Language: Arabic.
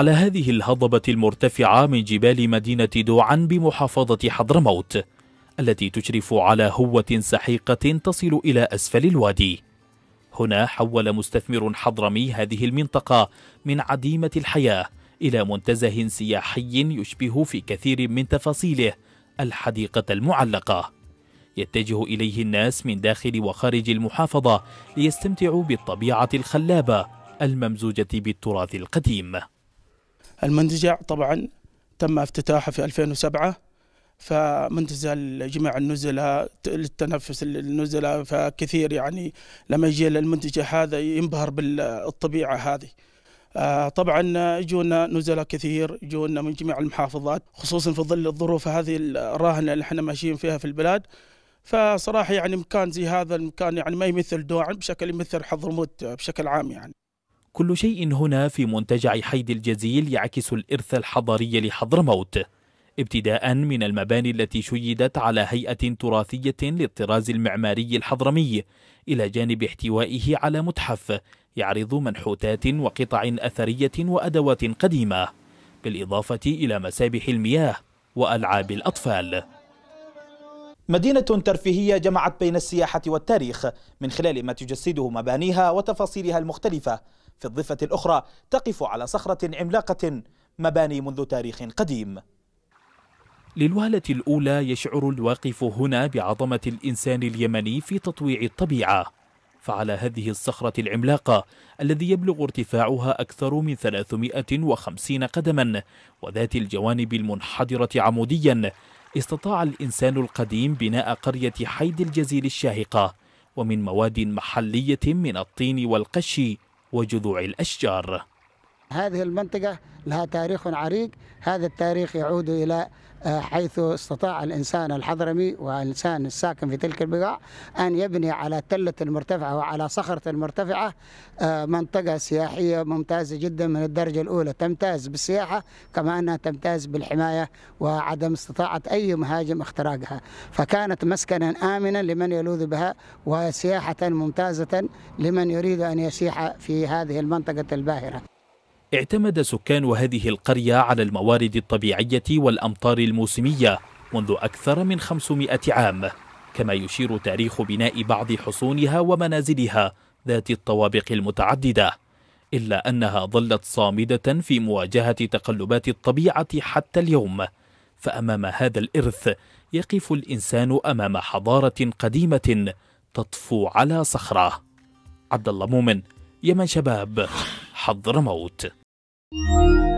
على هذه الهضبة المرتفعة من جبال مدينة دوعن بمحافظة حضرموت التي تشرف على هوة سحيقة تصل إلى أسفل الوادي هنا حول مستثمر حضرمي هذه المنطقة من عديمة الحياة إلى منتزه سياحي يشبه في كثير من تفاصيله الحديقة المعلقة يتجه إليه الناس من داخل وخارج المحافظة ليستمتعوا بالطبيعة الخلابة الممزوجة بالتراث القديم المنتجع طبعا تم افتتاحه في 2007 فمنتزع جميع النزلاء للتنفس النزلاء فكثير يعني لما يجي للمنتجع هذا ينبهر بالطبيعه هذه آه، طبعا يجونا نزلاء كثير يجونا من جميع المحافظات خصوصا في ظل الظروف هذه الراهنه اللي احنا ماشيين فيها في البلاد فصراحه يعني مكان زي هذا المكان يعني ما يمثل دوعن بشكل يمثل حضرموت بشكل عام يعني كل شيء هنا في منتجع حيد الجزيل يعكس الإرث الحضاري لحضرموت ابتداء من المباني التي شيدت على هيئة تراثية للطراز المعماري الحضرمي إلى جانب احتوائه على متحف يعرض منحوتات وقطع أثرية وأدوات قديمة بالإضافة إلى مسابح المياه وألعاب الأطفال مدينة ترفيهية جمعت بين السياحة والتاريخ من خلال ما تجسده مبانيها وتفاصيلها المختلفة في الضفة الأخرى تقف على صخرة عملاقة مباني منذ تاريخ قديم للوهلة الأولى يشعر الواقف هنا بعظمة الإنسان اليمني في تطويع الطبيعة فعلى هذه الصخرة العملاقة الذي يبلغ ارتفاعها أكثر من 350 قدما وذات الجوانب المنحدرة عموديا استطاع الإنسان القديم بناء قرية حيد الجزيل الشاهقة ومن مواد محلية من الطين والقش وجذوع الأشجار هذه المنطقة لها تاريخ عريق هذا التاريخ يعود إلى آه، حيث استطاع الإنسان الحضرمي والإنسان الساكن في تلك البقاع أن يبني على تلة المرتفعة وعلى صخرة المرتفعة آه، منطقة سياحية ممتازة جدا من الدرجة الأولى تمتاز بالسياحة كما أنها تمتاز بالحماية وعدم استطاعة أي مهاجم اختراقها فكانت مسكنا آمنا لمن يلوذ بها وسياحة ممتازة لمن يريد أن يسيح في هذه المنطقة الباهرة اعتمد سكان هذه القرية على الموارد الطبيعية والأمطار الموسمية منذ أكثر من 500 عام كما يشير تاريخ بناء بعض حصونها ومنازلها ذات الطوابق المتعددة إلا أنها ظلت صامدة في مواجهة تقلبات الطبيعة حتى اليوم فأمام هذا الإرث يقف الإنسان أمام حضارة قديمة تطفو على صخرة عبد الله مؤمن يمن شباب حضرموت Música